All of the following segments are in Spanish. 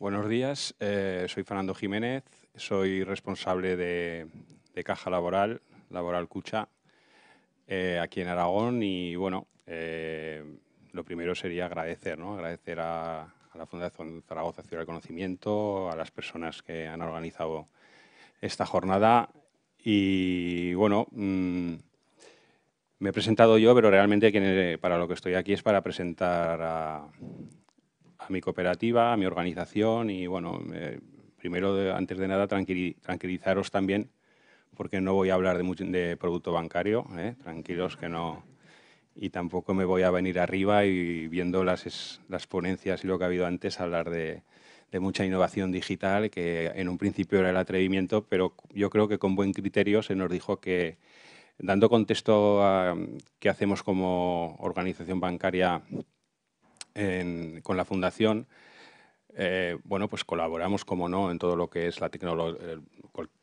Buenos días, eh, soy Fernando Jiménez, soy responsable de, Caja Laboral, Laboral Cucha, eh, aquí en Aragón y bueno, eh, lo primero sería agradecer, ¿no? agradecer a, la Fundación Zaragoza Ciudad del Conocimiento, a las personas que han organizado esta jornada y bueno, mm, me he presentado yo, pero realmente para lo que estoy aquí es para presentar a mi cooperativa, a mi organización y bueno, eh, primero, antes de nada, tranquilizaros también porque no voy a hablar de, de producto bancario, ¿eh? tranquilos que no... Y tampoco me voy a venir arriba y viendo las, las ponencias y lo que ha habido antes hablar de, de mucha innovación digital, que en un principio era el atrevimiento, pero yo creo que con buen criterio se nos dijo que, dando contexto a qué hacemos como organización bancaria con la Fundación, eh, bueno, pues colaboramos, como no, en todo lo que es la eh,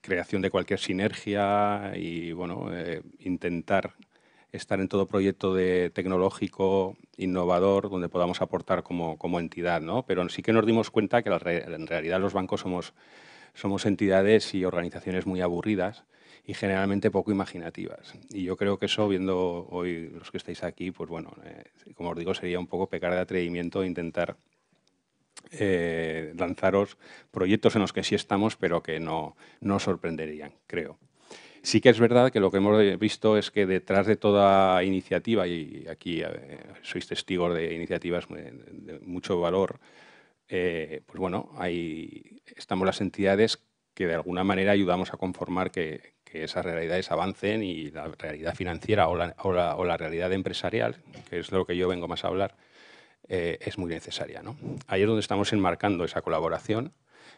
creación de cualquier sinergia y, bueno, eh, intentar estar en todo proyecto de tecnológico, innovador, donde podamos aportar como, entidad, ¿no? Pero sí que nos dimos cuenta que en realidad los bancos somos, somos entidades y organizaciones muy aburridas y generalmente poco imaginativas. Y yo creo que eso, viendo hoy los que estáis aquí, pues bueno, eh, como os digo, sería un poco pecar de atrevimiento intentar eh, lanzaros proyectos en los que sí estamos, pero que no, no sorprenderían, creo. Sí que es verdad que lo que hemos visto es que detrás de toda iniciativa, y aquí eh, sois testigos de iniciativas de mucho valor, pues bueno, ahí estamos las entidades que de alguna manera ayudamos a conformar que, que esas realidades avancen y la realidad financiera o la, o la, realidad empresarial, que es lo que yo vengo más a hablar, eh, es muy necesaria. ¿no? Ahí es donde estamos enmarcando esa colaboración,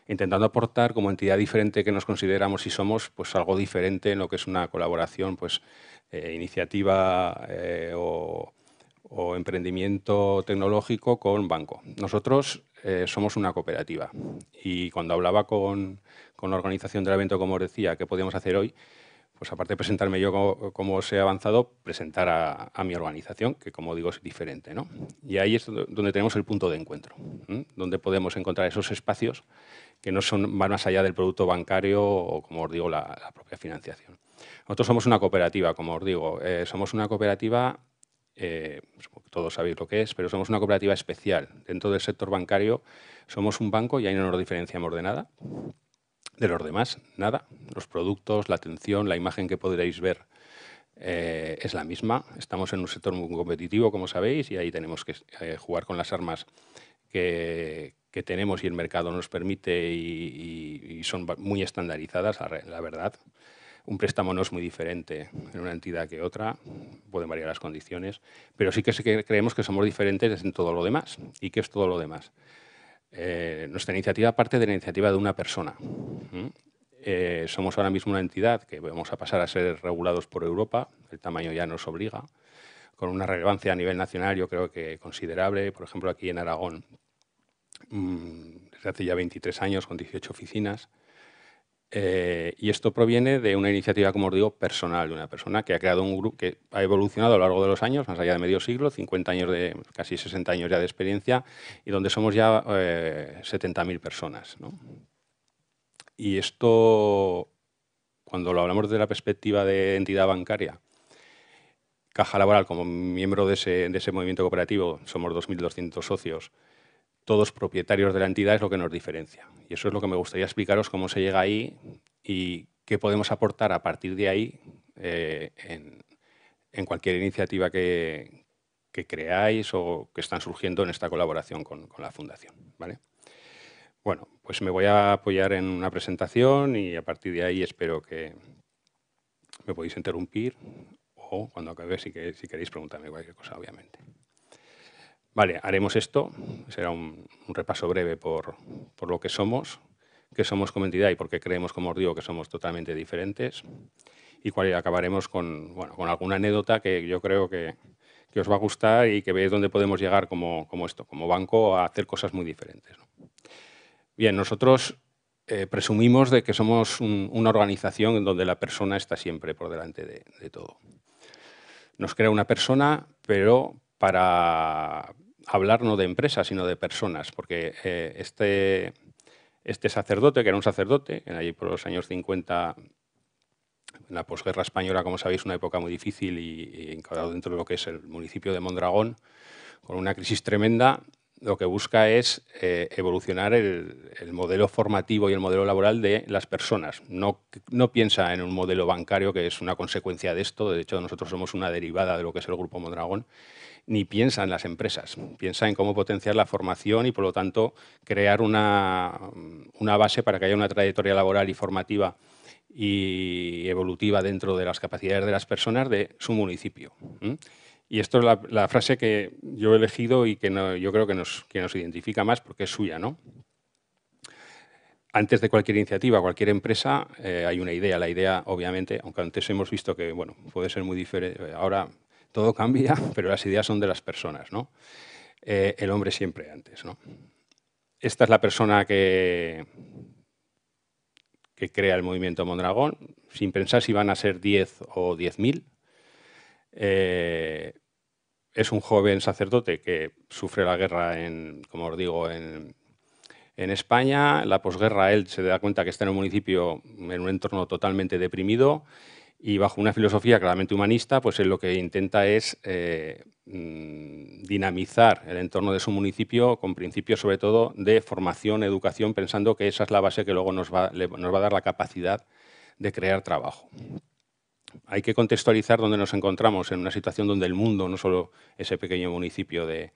intentando aportar como entidad diferente que nos consideramos y somos, pues algo diferente en lo que es una colaboración, pues eh, iniciativa eh, o, o, emprendimiento tecnológico con banco. Nosotros somos una cooperativa y cuando hablaba con con la organización del evento, como os decía, que podíamos hacer hoy, pues aparte de presentarme yo como, se os he avanzado, presentar a, mi organización, que como digo es diferente. ¿no? Y ahí es donde tenemos el punto de encuentro, donde podemos encontrar esos espacios que no son, van más allá del producto bancario o, como os digo, la, propia financiación. Nosotros somos una cooperativa, como os digo, eh, somos una cooperativa, eh, todos sabéis lo que es, pero somos una cooperativa especial. Dentro del sector bancario somos un banco y ahí no nos diferenciamos de nada. De los demás, nada. Los productos, la atención, la imagen que podréis ver eh, es la misma. Estamos en un sector muy competitivo, como sabéis, y ahí tenemos que eh, jugar con las armas que, tenemos y el mercado nos permite y, son muy estandarizadas, la, la verdad. Un préstamo no es muy diferente en una entidad que otra, pueden variar las condiciones, pero sí que creemos que somos diferentes en todo lo demás. ¿Y qué es todo lo demás? Eh, nuestra iniciativa parte de la iniciativa de una persona. Eh, somos ahora mismo una entidad que vamos a pasar a ser regulados por Europa, el tamaño ya nos obliga, con una relevancia a nivel nacional yo creo que considerable, por ejemplo aquí en Aragón, mm, desde hace ya 23 años con 18 oficinas, eh, y esto proviene de una iniciativa, como os digo, personal de una persona que ha creado un grupo que ha evolucionado a lo largo de los años, más allá de medio siglo, 50 años de, casi 60 años ya de experiencia, y donde somos ya 70.000 eh, personas. Y esto, cuando lo hablamos desde la perspectiva de entidad bancaria, Caja Laboral, como miembro de ese, de ese movimiento cooperativo, somos 2.200 socios, todos propietarios de la entidad es lo que nos diferencia. Y eso es lo que me gustaría explicaros cómo se llega ahí y qué podemos aportar a partir de ahí eh, en, cualquier iniciativa que, creáis o que están surgiendo en esta colaboración con, la Fundación. ¿vale? Bueno, pues me voy a apoyar en una presentación y a partir de ahí espero que me podéis interrumpir o cuando acabe si queréis preguntarme cualquier cosa, obviamente. Vale, haremos esto, será un, repaso breve por, lo que somos, qué somos como entidad y por qué creemos, como os digo, que somos totalmente diferentes. Y cuál, acabaremos con, alguna anécdota que yo creo que, os va a gustar y que veis dónde podemos llegar como, esto, como banco, a hacer cosas muy diferentes. Bien, nosotros eh, presumimos de que somos una organización en donde la persona está siempre por delante de todo. Nos crea una persona, pero para hablar no de empresas, sino de personas, porque eh, este, este sacerdote, que era un sacerdote, en allí por los años 50, en la posguerra española, como sabéis, una época muy difícil y, y dentro de lo que es el municipio de Mondragón, con una crisis tremenda, lo que busca es eh, evolucionar el, el, modelo formativo y el modelo laboral de las personas. No, no, piensa en un modelo bancario que es una consecuencia de esto, de hecho nosotros somos una derivada de lo que es el Grupo Mondragón, ni piensa en las empresas, piensa en cómo potenciar la formación y por lo tanto crear mm, una, base para que haya una trayectoria laboral y formativa y evolutiva dentro de las capacidades de las personas de su municipio. Y esto es la, frase que yo he elegido y que yo creo que nos, identifica más porque es suya. ¿no? Antes de cualquier iniciativa, cualquier empresa, eh, hay una idea. La idea, obviamente, aunque antes hemos visto que bueno, puede ser muy diferente, ahora todo cambia, pero las ideas son de las personas, ¿no? Eh, el hombre siempre antes, ¿no? Esta es la persona que, que crea el movimiento Mondragón, sin pensar si van a ser 10 o 10.000. Eh, es un joven sacerdote que sufre la guerra, en, como os digo, en, en España. La posguerra, él se da cuenta que está en un municipio, en un entorno totalmente deprimido y bajo una filosofía claramente humanista, pues él lo que intenta es eh, mm, dinamizar el entorno de su municipio con principios sobre todo de formación, educación, pensando que esa es la base que luego nos va a dar la capacidad de crear trabajo hay que contextualizar dónde nos encontramos en una situación donde el mundo, no solo ese pequeño municipio de,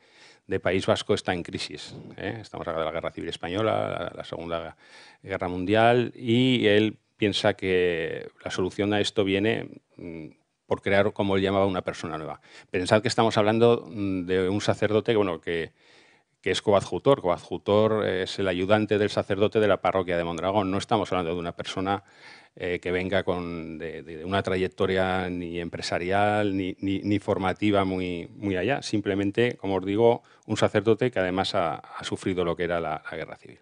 País Vasco, está en crisis. ¿eh? Estamos hablando de la Guerra Civil Española, la, Segunda Guerra Mundial, y él piensa que la solución a esto viene mm, por crear, como él llamaba, una persona nueva. Pensad que estamos hablando mm, de un sacerdote bueno, que, que es coadjutor. Coadjutor es el ayudante del sacerdote de la parroquia de Mondragón. No estamos hablando de una persona eh, que venga con de, una trayectoria ni empresarial ni, formativa muy, muy, allá. Simplemente, como os digo, un sacerdote que además ha, sufrido lo que era la, guerra civil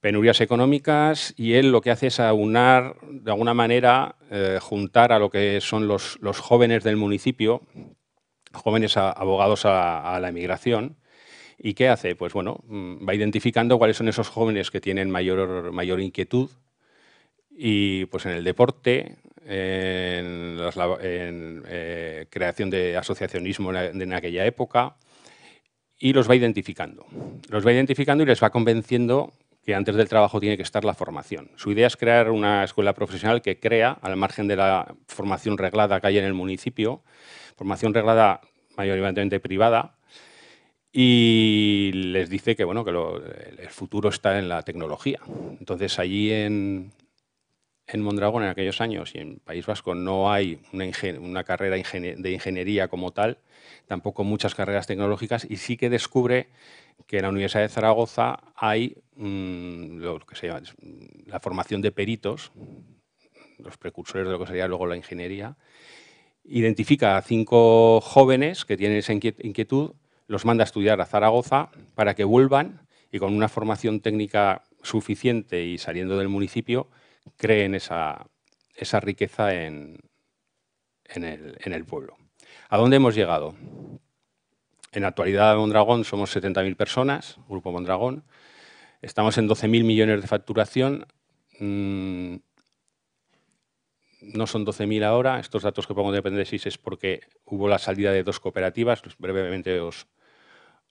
penurias económicas y él lo que hace es aunar, de alguna manera, eh, juntar a lo que son los, jóvenes del municipio, jóvenes abogados a, a, la emigración, ¿Y qué hace? Pues bueno, mm, va identificando cuáles son esos jóvenes que tienen mayor, mayor inquietud y pues en el deporte, en, la eh, creación de asociacionismo en aquella época, y los va identificando. Los va identificando y les va convenciendo que antes del trabajo tiene que estar la formación. Su idea es crear una escuela profesional que crea, al margen de la formación reglada que hay en el municipio, formación reglada mayoritariamente privada, y les dice que bueno que el futuro está en la tecnología. Entonces allí en, en Mondragón en aquellos años y en País Vasco no hay una, carrera de ingeniería como tal, tampoco muchas carreras tecnológicas y sí que descubre que en la Universidad de Zaragoza hay mm, lo que se llama mm, la formación de peritos, los precursores de lo que sería luego la ingeniería. Identifica a cinco jóvenes que tienen esa inquietud los manda a estudiar a Zaragoza para que vuelvan y con una formación técnica suficiente y saliendo del municipio, creen esa, riqueza en, el, pueblo. ¿A dónde hemos llegado? En la actualidad Mondragón somos 70.000 personas, Grupo Mondragón. Estamos en 12.000 millones de facturación. Mm, no son 12.000 ahora. Estos datos que pongo de si es porque hubo la salida de dos cooperativas. Brevemente os,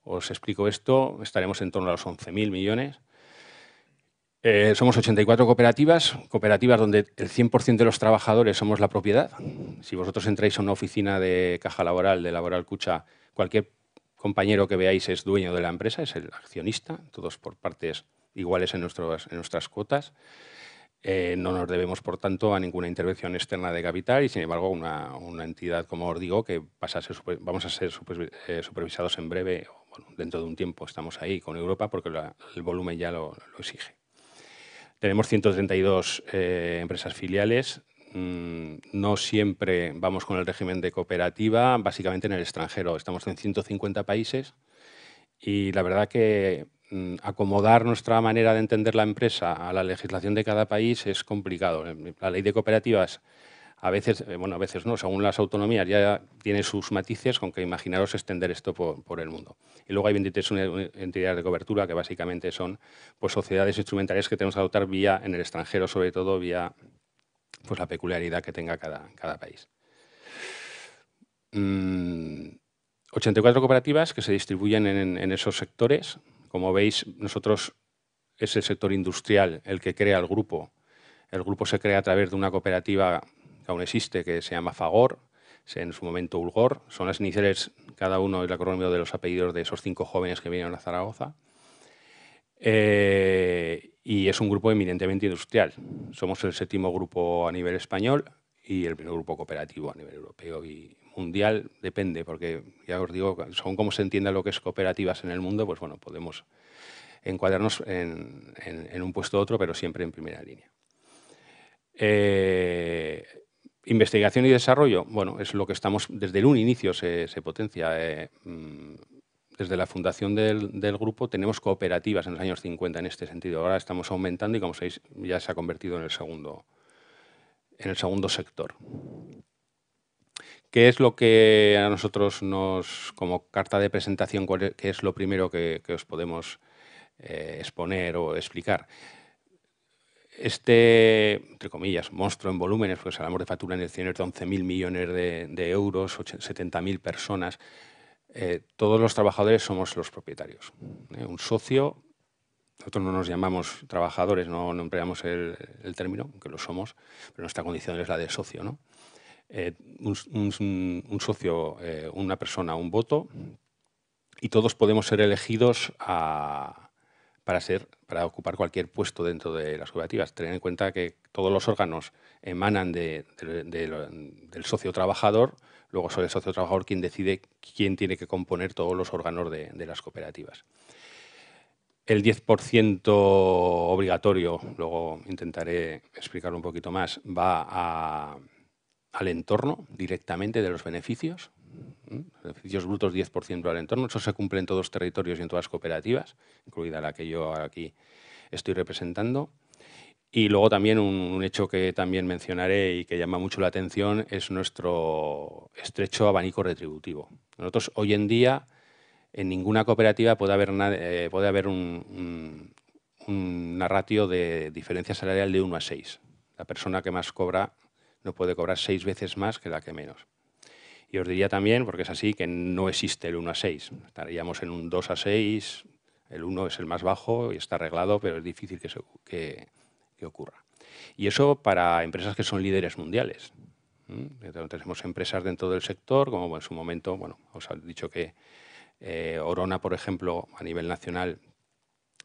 os explico esto, estaremos en torno a los 11.000 millones. Eh, somos 84 cooperativas, cooperativas donde el 100% de los trabajadores somos la propiedad. Si vosotros entráis a una oficina de caja laboral, de Laboral Cucha, cualquier compañero que veáis es dueño de la empresa, es el accionista, todos por partes iguales en, nuestros, en nuestras cuotas. Eh, no nos debemos, por tanto, a ninguna intervención externa de capital y, sin embargo, una, entidad, como os digo, que pasa vamos a ser eh, supervisados en breve dentro de un tiempo estamos ahí con Europa porque el volumen ya lo, exige. Tenemos 132 eh, empresas filiales. Mm, no siempre vamos con el régimen de cooperativa, básicamente en el extranjero. Estamos en 150 países y la verdad que mm, acomodar nuestra manera de entender la empresa a la legislación de cada país es complicado. La ley de cooperativas a veces, eh, bueno, a veces no, según las autonomías ya tiene sus matices, con que imaginaros extender esto por, el mundo. Y luego hay 23 entidades de cobertura que básicamente son pues, sociedades instrumentales que tenemos que adoptar vía en el extranjero, sobre todo vía pues, la peculiaridad que tenga cada, país. 84 mm, cooperativas que se distribuyen en esos sectores. Como veis, nosotros es el sector industrial el que crea el grupo. El grupo se crea a través de una cooperativa aún existe, que se llama Fagor, en su momento Ulgor. Son las iniciales, cada uno la acrónimo de los apellidos de esos cinco jóvenes que vinieron a Zaragoza. Eh, y es un grupo eminentemente industrial. Somos el séptimo grupo a nivel español y el primer grupo cooperativo a nivel europeo y mundial. Depende, porque ya os digo, según cómo se entienda lo que es cooperativas en el mundo, pues bueno, podemos encuadrarnos en, un puesto u otro, pero siempre en primera línea. Eh, Investigación y desarrollo, bueno, es lo que estamos, desde un inicio se, potencia. Eh, mm, desde la fundación del, grupo tenemos cooperativas en los años 50 en este sentido. Ahora estamos aumentando y como sabéis ya se ha convertido en el segundo, en el segundo sector. ¿Qué es lo que a nosotros nos, como carta de presentación, qué es lo primero que, os podemos eh, exponer o explicar? este, entre comillas, monstruo en volúmenes, si hablamos de factura en el cine de 11.000 millones de, euros, 70.000 personas, eh, todos los trabajadores somos los propietarios. ¿eh? Un socio, nosotros no nos llamamos trabajadores, no, empleamos el, término, aunque lo somos, pero nuestra condición es la de socio. Eh, un, socio, una persona, un voto, y todos podemos ser elegidos a, para, ser, para ocupar cualquier puesto dentro de las cooperativas. Tener en cuenta que todos los órganos emanan del socio trabajador, luego soy el socio trabajador quien decide quién tiene que componer todos los órganos de, las cooperativas. El 10% obligatorio, luego intentaré explicarlo un poquito más, va al entorno directamente de los beneficios, beneficios brutos 10% al entorno. Eso se cumple en todos los territorios y en todas las cooperativas, incluida la que yo aquí estoy representando. Y luego también un, hecho que también mencionaré y que llama mucho la atención es nuestro estrecho abanico retributivo. Nosotros hoy en día en ninguna cooperativa puede haber, eh, un, una ratio de diferencia salarial de 1 a 6. La persona que más cobra no puede cobrar seis veces más que la que menos. Y os diría también, porque es así, que no existe el 1 a 6. Estaríamos en un 2 a 6, el 1 es el más bajo y está arreglado, pero es difícil que, ocurra. Y eso para empresas que son líderes mundiales. tenemos empresas dentro del sector, como en su momento, bueno, os he dicho que eh, Orona, por ejemplo, a nivel nacional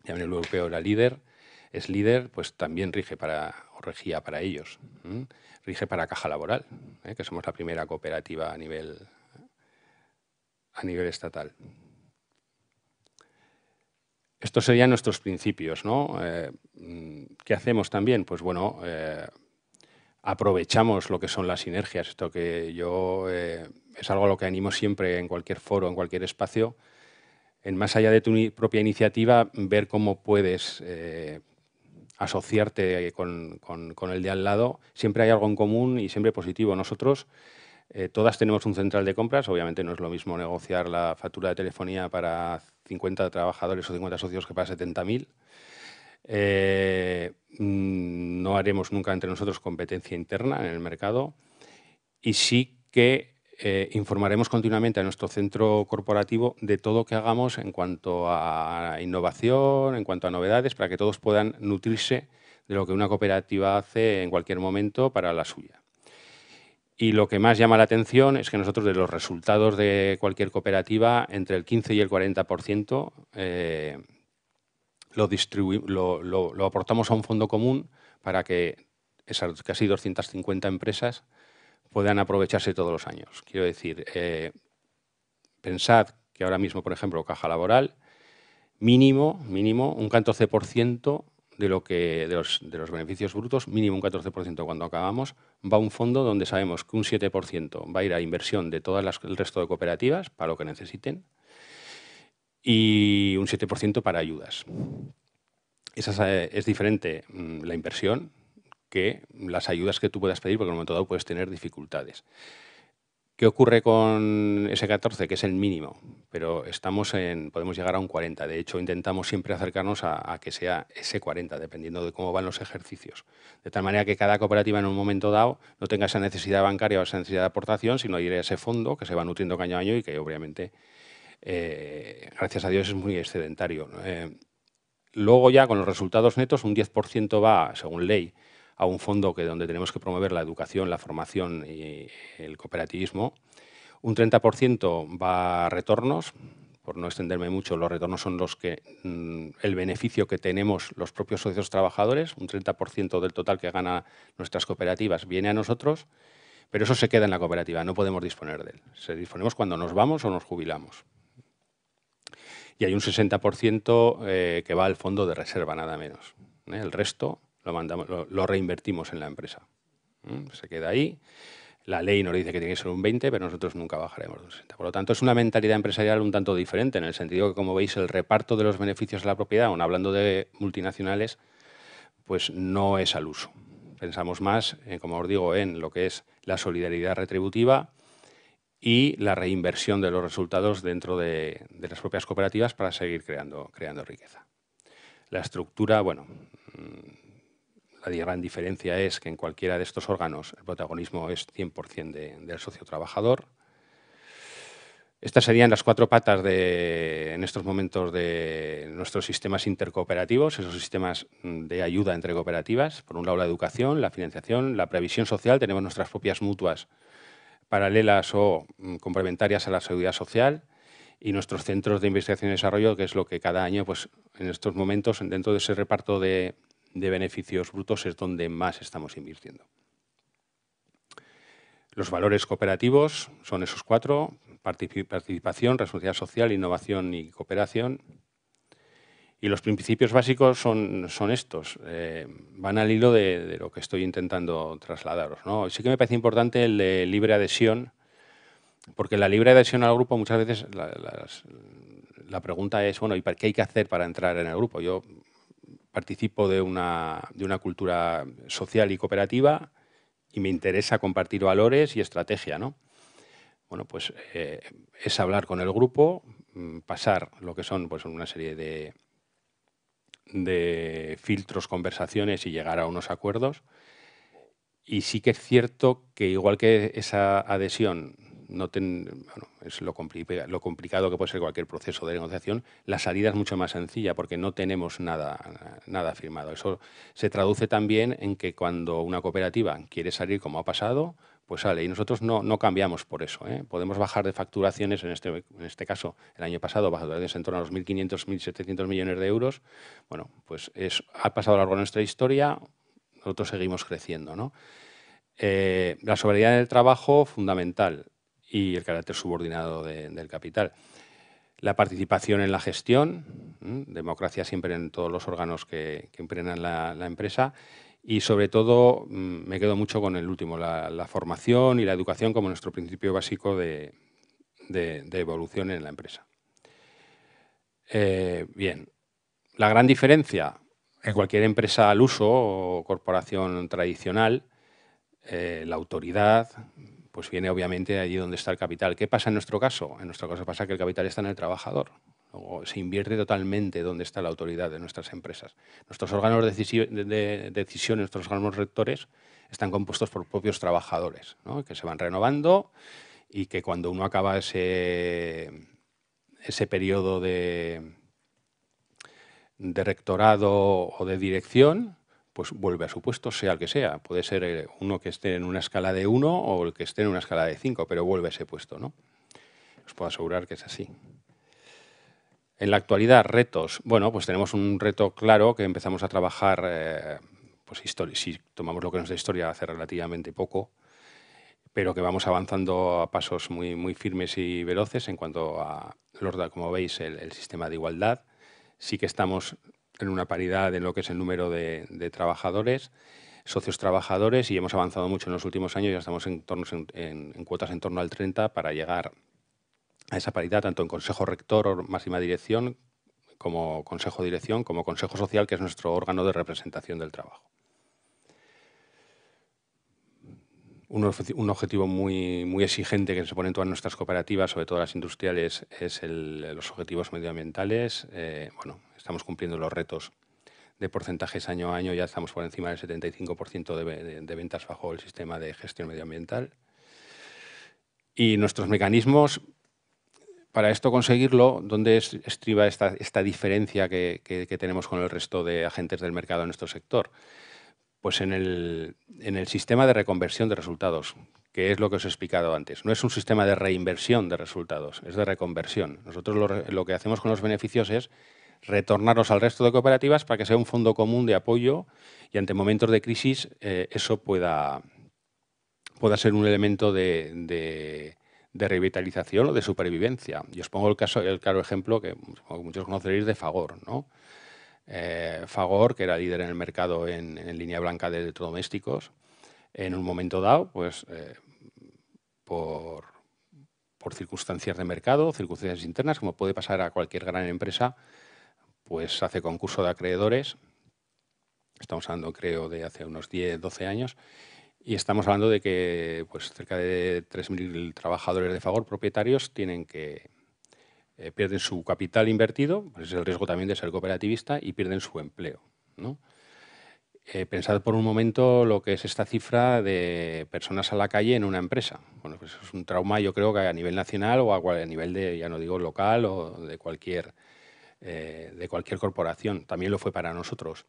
y a nivel europeo era líder, es líder, pues también rige para, o regía para ellos rige para Caja Laboral, ¿eh? que somos la primera cooperativa a nivel, a nivel estatal. Estos serían nuestros principios. ¿no? Eh, mm, ¿Qué hacemos también? Pues bueno, eh, aprovechamos lo que son las sinergias. Esto que yo es algo a lo que animo siempre en cualquier foro, en cualquier espacio. En más allá de tu propia iniciativa, ver cómo puedes asociarte eh, con, el de al lado, siempre hay algo en común y siempre positivo. Nosotros eh, todas tenemos un central de compras, obviamente no es lo mismo negociar la factura de telefonía para 50 trabajadores o 50 socios que para 70.000. Eh, mm, no haremos nunca entre nosotros competencia interna en el mercado y sí que eh, informaremos continuamente a nuestro centro corporativo de todo lo que hagamos en cuanto a innovación, en cuanto a novedades, para que todos puedan nutrirse de lo que una cooperativa hace en cualquier momento para la suya. Y lo que más llama la atención es que nosotros de los resultados de cualquier cooperativa, entre el 15 y el 40% eh, lo, lo aportamos a un fondo común para que esas casi 250 empresas puedan aprovecharse todos los años. Quiero decir, eh, pensad que ahora mismo, por ejemplo, caja laboral, mínimo, mínimo un 14% de, lo que, de, los, beneficios brutos, mínimo un 14% cuando acabamos, va a un fondo donde sabemos que un 7% va a ir a inversión de todo el resto de cooperativas para lo que necesiten y un 7% para ayudas. Esa es eh, diferente mm, la inversión, que las ayudas que tú puedas pedir, porque en un momento dado puedes tener dificultades. ¿Qué ocurre con ese 14, que es el mínimo? Pero estamos podemos llegar a un 40. De hecho, intentamos siempre acercarnos a, que sea ese 40, dependiendo de cómo van los ejercicios. De tal manera que cada cooperativa en un momento dado no tenga esa necesidad bancaria o esa necesidad de aportación, sino ir a ese fondo que se va nutriendo año a año y que obviamente, eh, gracias a Dios, es muy excedentario. Eh, luego ya con los resultados netos, un 10% va, según ley, a un fondo que donde tenemos que promover la educación, la formación y el cooperativismo. Un 30% va a retornos, por no extenderme mucho, los retornos son los que mm, el beneficio que tenemos los propios socios trabajadores, un 30% del total que gana nuestras cooperativas viene a nosotros, pero eso se queda en la cooperativa, no podemos disponer de él. Se disponemos cuando nos vamos o nos jubilamos. Y hay un 60% eh, que va al fondo de reserva, nada menos. ¿eh? El resto lo, reinvertimos en la empresa. Mm, se queda ahí. La ley nos dice que tiene que ser un 20, pero nosotros nunca bajaremos de un 60. Por lo tanto, es una mentalidad empresarial un tanto diferente, en el sentido que, como veis, el reparto de los beneficios a la propiedad, aun hablando de multinacionales, pues no es al uso. Pensamos más, eh, como os digo, en lo que es la solidaridad retributiva y la reinversión de los resultados dentro de, las propias cooperativas para seguir creando, riqueza. La estructura, bueno, mm, la gran diferencia es que en cualquiera de estos órganos el protagonismo es 100% del socio trabajador. Estas serían las cuatro patas de, en estos momentos de nuestros sistemas intercooperativos, esos sistemas de ayuda entre cooperativas. Por un lado la educación, la financiación, la previsión social, tenemos nuestras propias mutuas paralelas o mm, complementarias a la seguridad social y nuestros centros de investigación y desarrollo, que es lo que cada año, pues en estos momentos, dentro de ese reparto de, de beneficios brutos es donde más estamos invirtiendo. Los valores cooperativos son esos cuatro, participación, responsabilidad social, innovación y cooperación. Y los principios básicos son, son estos, eh, van al hilo de, lo que estoy intentando trasladaros. ¿no? Sí que me parece importante el de libre adhesión, porque la libre adhesión al grupo muchas veces la, pregunta es, bueno, ¿y qué hay que hacer para entrar en el grupo? participo de una, de una cultura social y cooperativa y me interesa compartir valores y estrategia, ¿no? Bueno, pues eh, es hablar con el grupo, mm, pasar lo que son pues, una serie de, de filtros, conversaciones y llegar a unos acuerdos. Y sí que es cierto que igual que esa adhesión no es lo, complicado que puede ser cualquier proceso de negociación, la salida es mucho más sencilla porque no tenemos nada, nada firmado. Eso se traduce también en que cuando una cooperativa quiere salir como ha pasado, pues sale. Y nosotros no, cambiamos por eso. ¿eh? Podemos bajar de facturaciones, en este, en este caso, el año pasado, facturaciones en torno a los 1.500, 1.700 millones de euros. Bueno, pues ha pasado a lo largo de nuestra historia, nosotros seguimos creciendo. Eh, la soberanía del trabajo, fundamental y el carácter subordinado del capital. La participación en la gestión, democracia siempre en todos los órganos que, que la, empresa y sobre todo me quedo mucho con el último, la, formación y la educación como nuestro principio básico de, evolución en la empresa. Eh, bien, la gran diferencia en cualquier empresa al uso o corporación tradicional, eh, la autoridad, pues viene obviamente de allí donde está el capital. ¿Qué pasa en nuestro caso? En nuestro caso pasa que el capital está en el trabajador. se invierte totalmente donde está la autoridad de nuestras empresas. Nuestros órganos de decisión, nuestros órganos rectores, están compuestos por propios trabajadores, que se van renovando y que cuando uno acaba ese, ese periodo de, de rectorado o de dirección, pues vuelve a su puesto, sea el que sea. Puede ser eh, uno que esté en una escala de 1 o el que esté en una escala de 5, pero vuelve a ese puesto, ¿no? Os puedo asegurar que es así. En la actualidad, retos. Bueno, pues tenemos un reto claro que empezamos a trabajar, eh, pues si tomamos lo que nos da historia hace relativamente poco, pero que vamos avanzando a pasos muy, muy firmes y veloces en cuanto a, como veis, el sistema de igualdad. Sí que estamos en una paridad en lo que es el número de, trabajadores, socios trabajadores, y hemos avanzado mucho en los últimos años, ya estamos en, torno, en, cuotas en torno al 30 para llegar a esa paridad, tanto en Consejo Rector o Máxima Dirección, como Consejo Dirección, como Consejo Social, que es nuestro órgano de representación del trabajo. un, objetivo muy, exigente que se pone en todas nuestras cooperativas, sobre todo las industriales, es los objetivos medioambientales. Eh, bueno, estamos cumpliendo los retos de porcentajes año a año, ya estamos por encima del 75% de, ventas bajo el sistema de gestión medioambiental. Y nuestros mecanismos para esto conseguirlo, ¿dónde estriba esta, diferencia que, tenemos con el resto de agentes del mercado en nuestro sector? Pues en el, sistema de reconversión de resultados, que es lo que os he explicado antes. No es un sistema de reinversión de resultados, es de reconversión. Nosotros lo, que hacemos con los beneficios es retornaros al resto de cooperativas para que sea un fondo común de apoyo y ante momentos de crisis eh, eso pueda, pueda ser un elemento de, revitalización o de supervivencia. Y os pongo el, caso, el claro ejemplo que muchos conoceréis de Fagor. ¿no? Eh, Fagor, que era líder en el mercado en, línea blanca de electrodomésticos, en un momento dado, pues eh, por circunstancias de mercado, circunstancias internas, como puede pasar a cualquier gran empresa, pues hace concurso de acreedores. Estamos hablando, creo, de hace unos 10, 12 años. Y estamos hablando de que pues, cerca de 3.000 trabajadores de favor, propietarios tienen que eh, pierden su capital invertido, pues, es el riesgo también de ser cooperativista, y pierden su empleo. Eh, pensad por un momento lo que es esta cifra de personas a la calle en una empresa. Bueno, pues es un trauma yo creo que a nivel nacional o a nivel de, ya no digo local o de cualquier eh, de cualquier corporación. También lo fue para nosotros.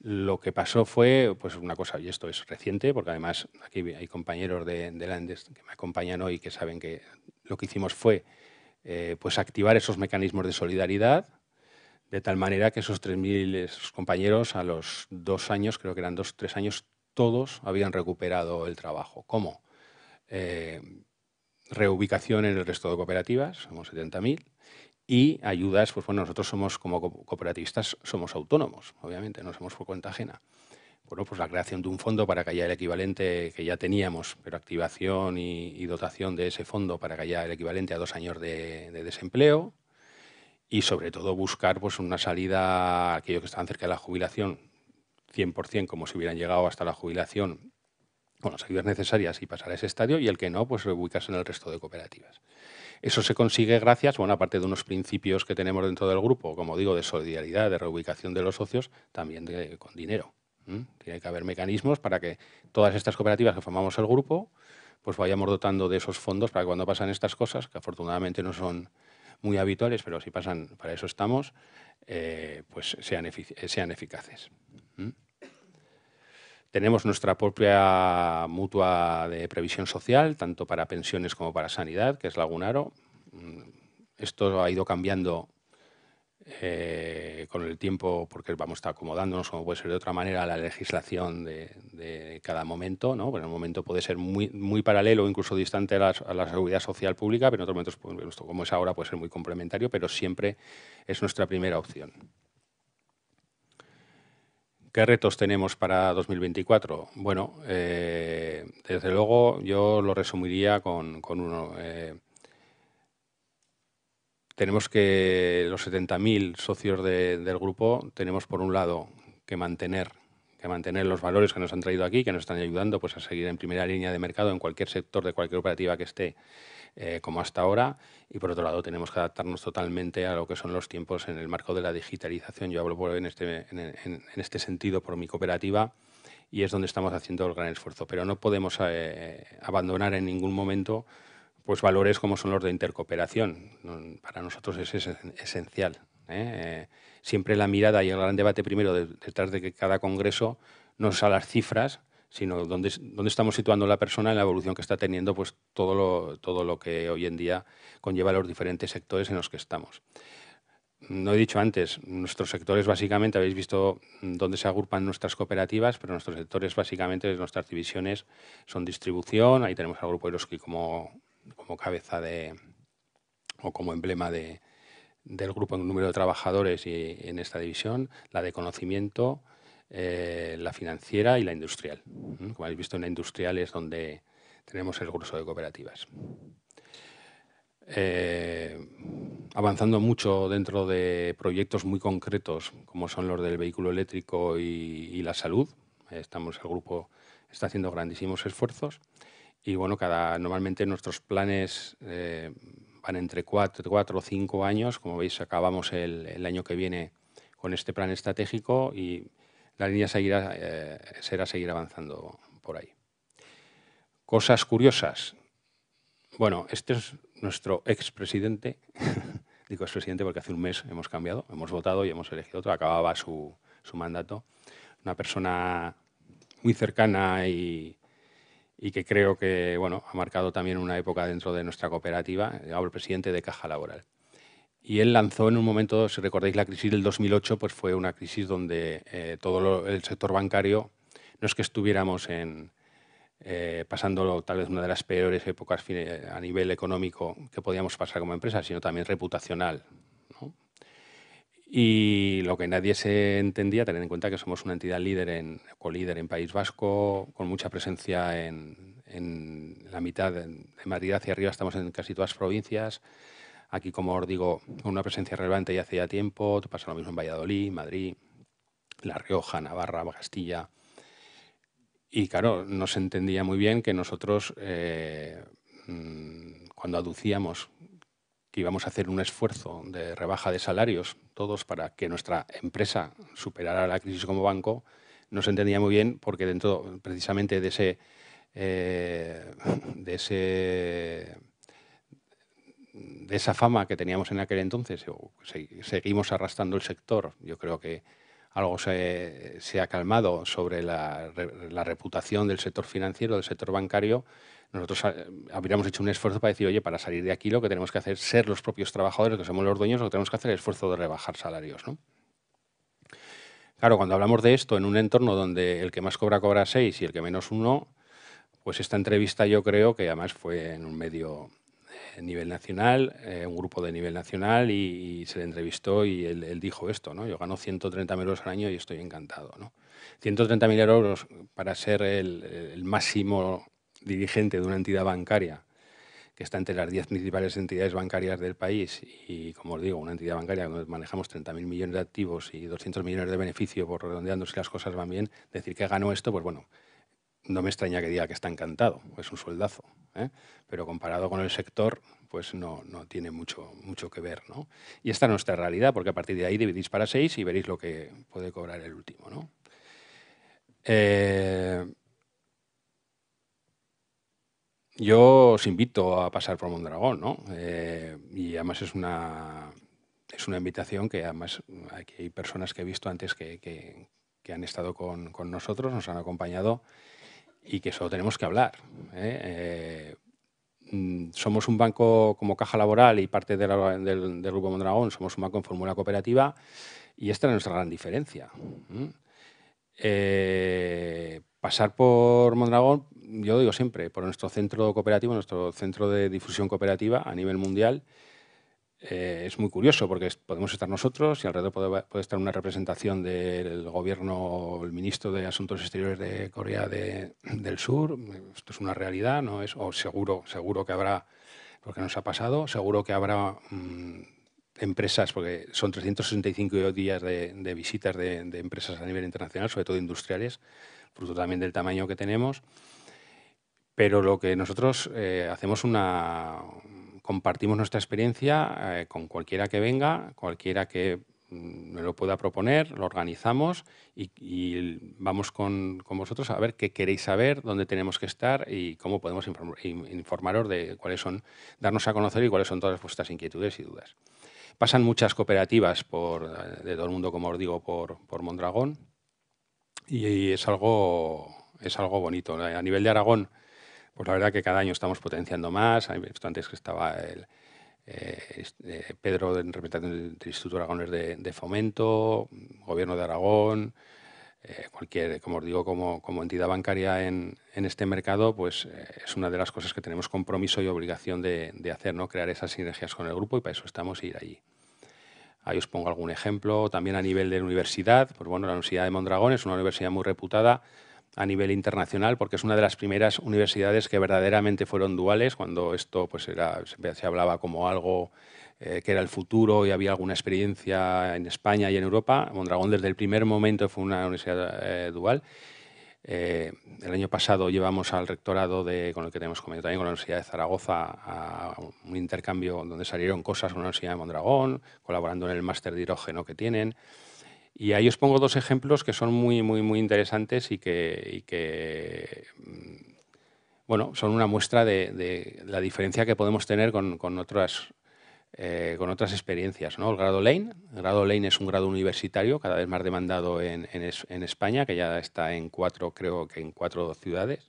Lo que pasó fue, pues una cosa, y esto es reciente, porque además aquí hay compañeros de, de Landes que me acompañan hoy que saben que lo que hicimos fue eh, pues activar esos mecanismos de solidaridad, de tal manera que esos 3.000 compañeros a los dos años, creo que eran dos, tres años, todos habían recuperado el trabajo. ¿Cómo? Eh, reubicación en el resto de cooperativas, somos 70.000, y ayudas, pues bueno, nosotros somos como cooperativistas, somos autónomos, obviamente, no somos por cuenta ajena. Bueno, pues la creación de un fondo para que haya el equivalente que ya teníamos, pero activación y, dotación de ese fondo para que haya el equivalente a dos años de, desempleo y sobre todo buscar pues, una salida a aquellos que estaban cerca de la jubilación, 100% como si hubieran llegado hasta la jubilación con las ayudas necesarias y pasar a ese estadio y el que no, pues ubicarse en el resto de cooperativas. Eso se consigue gracias, bueno, aparte de unos principios que tenemos dentro del grupo, como digo, de solidaridad, de reubicación de los socios, también con dinero. Tiene que haber mecanismos para que todas estas cooperativas que formamos el grupo, pues vayamos dotando de esos fondos para que cuando pasan estas cosas, que afortunadamente no son muy habituales, pero si pasan, para eso estamos, eh, pues sean, eficaces. Tenemos nuestra propia mutua de previsión social, tanto para pensiones como para sanidad, que es Lagunaro. Mm, esto ha ido cambiando eh, con el tiempo, porque vamos a estar acomodándonos, como puede ser de otra manera, a la legislación de, cada momento. en un momento puede ser muy, paralelo paralelo, incluso distante a la seguridad social pública, pero en otros momentos, pues, como es ahora, puede ser muy complementario, pero siempre es nuestra primera opción. ¿Qué retos tenemos para 2024? Bueno, eh, desde luego yo lo resumiría con, uno. Eh, tenemos que los 70.000 socios del grupo tenemos por un lado que mantener que mantener los valores que nos han traído aquí, que nos están ayudando pues, a seguir en primera línea de mercado en cualquier sector de cualquier operativa que esté eh, como hasta ahora. Y por otro lado, tenemos que adaptarnos totalmente a lo que son los tiempos en el marco de la digitalización. Yo hablo en, este, en, este sentido por mi cooperativa y es donde estamos haciendo el gran esfuerzo. Pero no podemos eh, abandonar en ningún momento pues, valores como son los de intercooperación. Para nosotros es esencial. ¿eh? Eh, siempre la mirada y el gran debate primero detrás de que cada congreso no es a las cifras, sino dónde, dónde estamos situando la persona en la evolución que está teniendo pues, todo, lo, todo lo que hoy en día conlleva los diferentes sectores en los que estamos. No he dicho antes, nuestros sectores básicamente, habéis visto dónde se agrupan nuestras cooperativas, pero nuestros sectores básicamente, nuestras divisiones son distribución, ahí tenemos al grupo Eroski como, como cabeza de, o como emblema de, del grupo en número de trabajadores y, en esta división, la de conocimiento, eh, la financiera y la industrial. Mm, como habéis visto, en la industrial es donde tenemos el grueso de cooperativas. Eh, avanzando mucho dentro de proyectos muy concretos, como son los del vehículo eléctrico y, la salud. Estamos, el grupo está haciendo grandísimos esfuerzos y bueno, cada, normalmente nuestros planes eh, van entre cuatro o cinco años. Como veis, acabamos el, año que viene con este plan estratégico y la línea seguirá, eh, será seguir avanzando por ahí. Cosas curiosas. Bueno, este es nuestro expresidente. Digo expresidente porque hace un mes hemos cambiado, hemos votado y hemos elegido otro. Acababa su mandato. Una persona muy cercana y y que creo que bueno, ha marcado también una época dentro de nuestra cooperativa, eh, ahora el presidente de Caja Laboral. Y él lanzó en un momento, si recordáis la crisis del 2008, pues fue una crisis donde eh, todo el sector bancario, no es que estuviéramos en, eh, pasándolo tal vez una de las peores épocas a nivel económico que podíamos pasar como empresa, sino también reputacional. Y lo que nadie se entendía, tener en cuenta que somos una entidad líder en, co líder en País Vasco, con mucha presencia en, la mitad de, Madrid hacia arriba, estamos en casi todas las provincias. Aquí, como os digo, con una presencia relevante ya hace ya tiempo, pasa lo mismo en Valladolid, Madrid, La Rioja, Navarra, Castilla. Y claro, no se entendía muy bien que nosotros, eh, mm, cuando aducíamos que íbamos a hacer un esfuerzo de rebaja de salarios, todos para que nuestra empresa superara la crisis como banco, no se entendía muy bien porque dentro precisamente de ese, eh, de esa fama que teníamos en aquel entonces, seguimos arrastrando el sector, yo creo que algo se, ha calmado sobre la reputación del sector financiero, del sector bancario, nosotros eh, habríamos hecho un esfuerzo para decir, oye, para salir de aquí lo que tenemos que hacer es ser los propios trabajadores, que somos los dueños, lo que tenemos que hacer es el esfuerzo de rebajar salarios. ¿no? Claro, cuando hablamos de esto en un entorno donde el que más cobra cobra seis, y el que menos uno, pues esta entrevista yo creo que además fue en un medio a eh, nivel nacional, eh, un grupo de nivel nacional y, se le entrevistó y él, dijo esto, ¿no? Yo gano 130.000 euros al año y estoy encantado, ¿no? 130.000 euros para ser el, el máximo dirigente de una entidad bancaria que está entre las 10 principales entidades bancarias del país y, como os digo, una entidad bancaria donde manejamos 30.000 millones de activos y 200 millones de beneficio, por redondeando si las cosas van bien, decir que ganó esto, pues bueno, no me extraña que diga que está encantado, es un sueldazo. ¿eh? Pero comparado con el sector, pues no, tiene mucho, mucho que ver. Y esta es nuestra realidad, porque a partir de ahí dividís para seis y veréis lo que puede cobrar el último. ¿no? Eh, yo os invito a pasar por Mondragón, ¿no? Eh, y además es una, es una invitación que además hay personas que he visto antes que, han estado con, nosotros, nos han acompañado y que solo tenemos que hablar. ¿eh? Eh, mm, somos un banco como caja laboral y parte del, del, Grupo Mondragón, somos un banco en fórmula cooperativa y esta es nuestra gran diferencia. pasar por Mondragón yo digo siempre, por nuestro centro cooperativo, nuestro centro de difusión cooperativa a nivel mundial, eh, es muy curioso porque podemos estar nosotros y alrededor puede, estar una representación del gobierno, el ministro de Asuntos Exteriores de Corea del Sur. Esto es una realidad, no es, o seguro, seguro que habrá, porque nos ha pasado, seguro que habrá mm, empresas, porque son 365 días de, visitas de, de empresas a nivel internacional, sobre todo industriales, fruto también del tamaño que tenemos. Pero lo que nosotros eh, hacemos una compartimos nuestra experiencia eh, con cualquiera que venga, cualquiera que mm, me lo pueda proponer, lo organizamos y, vamos con, vosotros a ver qué queréis saber, dónde tenemos que estar y cómo podemos informaros de cuáles son, darnos a conocer y cuáles son todas vuestras inquietudes y dudas. Pasan muchas cooperativas por, eh, de todo el mundo, como os digo, por, Mondragón y, y es algo, es algo bonito. A nivel de Aragón, pues la verdad que cada año estamos potenciando más. Antes que estaba el, eh, eh, Pedro en representación del Instituto Aragones de, Fomento, Gobierno de Aragón, eh, cualquier, como os digo, como, entidad bancaria en, este mercado, pues es una de las cosas que tenemos compromiso y obligación de, hacer, ¿no? crear esas sinergias con el grupo y para eso estamos e ir allí. Ahí os pongo algún ejemplo. También a nivel de universidad, pues bueno, la Universidad de Mondragón es una universidad muy reputada a nivel internacional, porque es una de las primeras universidades que verdaderamente fueron duales, cuando esto pues era, se hablaba como algo eh, que era el futuro y había alguna experiencia en España y en Europa. Mondragón desde el primer momento fue una universidad eh, dual. Eh, el año pasado llevamos al rectorado de, con el que tenemos convenio también con la Universidad de Zaragoza a un intercambio donde salieron cosas con la Universidad de Mondragón, colaborando en el máster de hidrógeno que tienen. Y ahí os pongo dos ejemplos que son muy, muy, muy interesantes y que, mm, bueno, son una muestra de, la diferencia que podemos tener con, otras, eh, con otras experiencias. El grado Lane. El grado Lane es un grado universitario cada vez más demandado en, España, que ya está en cuatro, creo que en cuatro ciudades.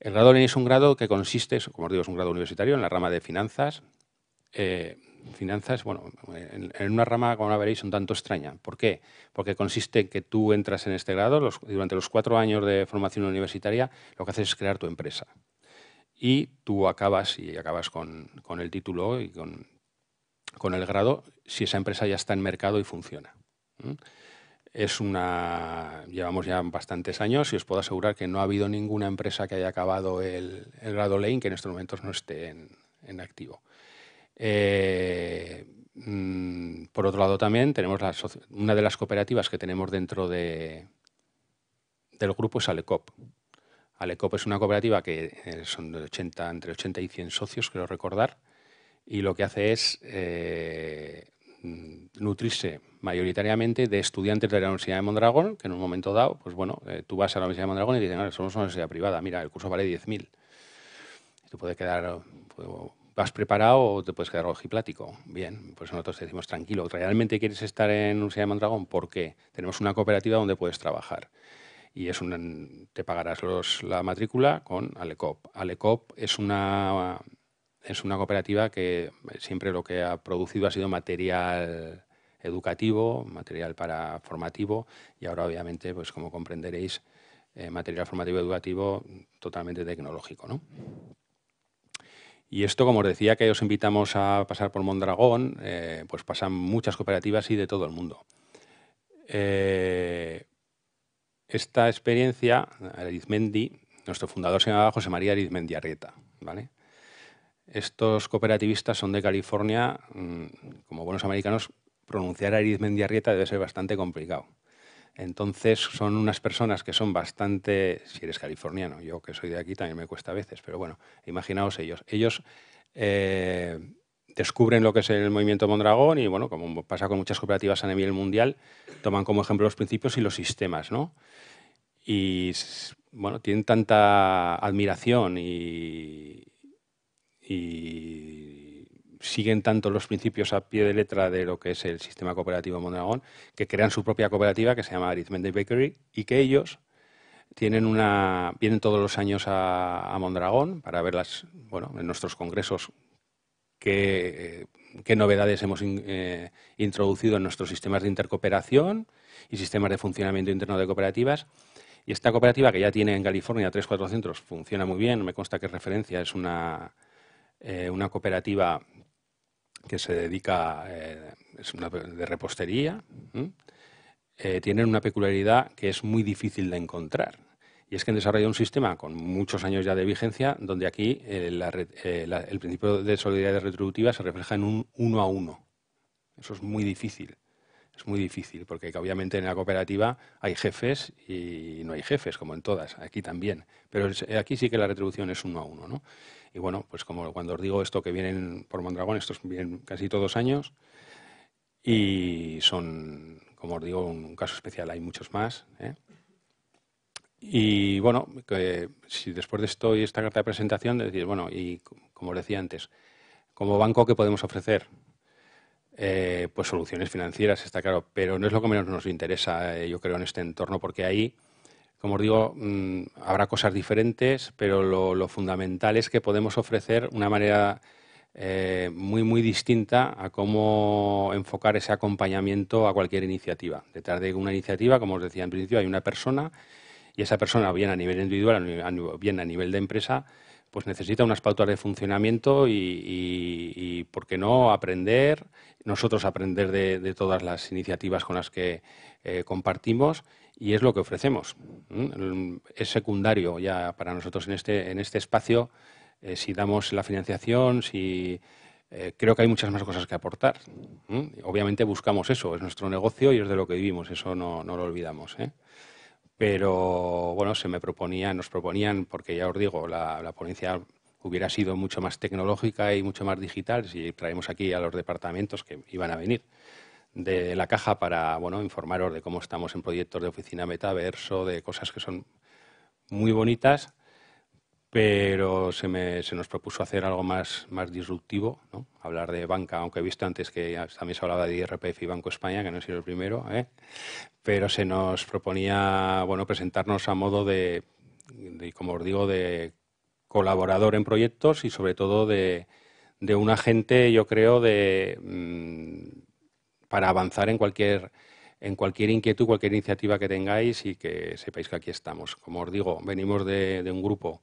El grado Lane es un grado que consiste, como os digo, es un grado universitario en la rama de finanzas. Eh, finanzas, bueno, en, una rama, como la veréis, un tanto extraña. ¿Por qué? Porque consiste en que tú entras en este grado, durante los cuatro años de formación universitaria, lo que haces es crear tu empresa. Y tú acabas, y acabas con, el título y con, el grado, si esa empresa ya está en mercado y funciona. es una. Llevamos ya bastantes años y os puedo asegurar que no ha habido ninguna empresa que haya acabado el, grado Lane que en estos momentos no esté en activo. Eh, mm, por otro lado, también tenemos una de las cooperativas que tenemos dentro de, del grupo es Alecop. Alecop es una cooperativa que eh, son de 80, entre 80 y 100 socios, creo recordar, y lo que hace es eh, mm, nutrirse mayoritariamente de estudiantes de la Universidad de Mondragón, que en un momento dado, pues bueno, tú vas a la Universidad de Mondragón y dicen, no, somos una universidad privada, mira, el curso vale 10.000. Tú puedes quedar, ¿Vas preparado o te puedes quedar ojiplático? Bien, pues nosotros decimos tranquilo. ¿Realmente quieres estar en Universidad de Mondragón? ¿Por qué? Tenemos una cooperativa donde puedes trabajar. Y es un te pagarás los, la matrícula con Alecop. Alecop es una, es una cooperativa que siempre lo que ha producido ha sido material educativo, material para formativo y ahora obviamente, pues como comprenderéis, eh, material formativo educativo totalmente tecnológico. ¿no? Y esto, como os decía, que os invitamos a pasar por Mondragón, eh, pues pasan muchas cooperativas y de todo el mundo. Eh, esta experiencia, Arizmendi, nuestro fundador se llama José María Arizmendi Arrieta. ¿vale? Estos cooperativistas son de California, mm, como buenos americanos, pronunciar Arizmendi Arrieta debe ser bastante complicado. Entonces son unas personas que son bastante, si eres californiano, yo que soy de aquí también me cuesta a veces, pero bueno, imaginaos ellos. Ellos eh, descubren lo que es el movimiento Mondragón y bueno, como pasa con muchas cooperativas a nivel mundial, toman como ejemplo los principios y los sistemas, ¿no? Y bueno, tienen tanta admiración y, y siguen tanto los principios a pie de letra de lo que es el sistema cooperativo Mondragón, que crean su propia cooperativa que se llama Arizmendi Bakery y que ellos tienen una, vienen todos los años a, Mondragón para ver bueno, en nuestros congresos qué, eh, novedades hemos eh, introducido en nuestros sistemas de intercooperación y sistemas de funcionamiento interno de cooperativas. Y esta cooperativa que ya tiene en California 3-4 centros funciona muy bien, me consta que referencia, es una eh, cooperativa que se dedica, a eh, es una de repostería, eh, tienen una peculiaridad que es muy difícil de encontrar. Y es que han desarrollado un sistema con muchos años ya de vigencia, donde aquí eh, el principio de solidaridad retributiva se refleja en un uno a uno. Eso es muy difícil. Es muy difícil, porque obviamente en la cooperativa hay jefes y no hay jefes, como en todas, aquí también. Pero aquí sí que la retribución es uno a uno. ¿no? Y bueno, pues como cuando os digo esto que vienen por Mondragón, estos vienen casi todos años y son, como os digo, un caso especial. Hay muchos más. ¿eh? Y bueno, que, si después de esto y esta carta de presentación, decir, bueno, y como os decía antes, como banco, ¿qué podemos ofrecer? Eh, pues soluciones financieras, está claro, pero no es lo que menos nos interesa, eh, yo creo, en este entorno, porque ahí como os digo, mm, habrá cosas diferentes, pero lo, fundamental es que podemos ofrecer una manera eh, muy, muy distinta a cómo enfocar ese acompañamiento a cualquier iniciativa. Detrás de una iniciativa, como os decía en principio, hay una persona y esa persona, bien a nivel individual, bien a nivel de empresa, pues necesita unas pautas de funcionamiento y, ¿por qué no?, aprender, nosotros aprender de, todas las iniciativas con las que eh, compartimos y es lo que ofrecemos. Mm, es secundario ya para nosotros en este, en este espacio eh, si damos la financiación, si eh, creo que hay muchas más cosas que aportar. Mm, obviamente buscamos eso, es nuestro negocio y es de lo que vivimos, eso no, lo olvidamos. ¿eh? Pero bueno, se me proponían, nos proponían, porque ya os digo, la, la ponencia hubiera sido mucho más tecnológica y mucho más digital si traemos aquí a los departamentos que iban a venir de la caja para bueno, informaros de cómo estamos en proyectos de oficina metaverso, de cosas que son muy bonitas, pero se, nos propuso hacer algo más, más disruptivo, ¿no? hablar de banca, aunque he visto antes que también se hablaba de IRPF y Banco España, que no he sido el primero, ¿eh? pero se nos proponía bueno, presentarnos a modo de, como os digo, de colaborador en proyectos y sobre todo de, un agente, yo creo, de... Mm, para avanzar en cualquier, en cualquier inquietud, cualquier iniciativa que tengáis y que sepáis que aquí estamos. Como os digo, venimos de, un grupo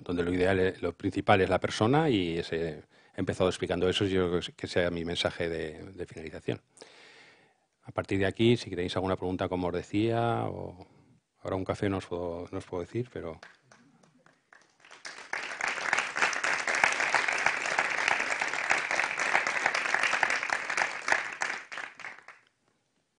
donde lo ideal, lo principal es la persona y he empezado explicando eso y yo creo que sea mi mensaje de, finalización. A partir de aquí, si queréis alguna pregunta, como os decía, o ahora un café no os no os puedo decir, pero...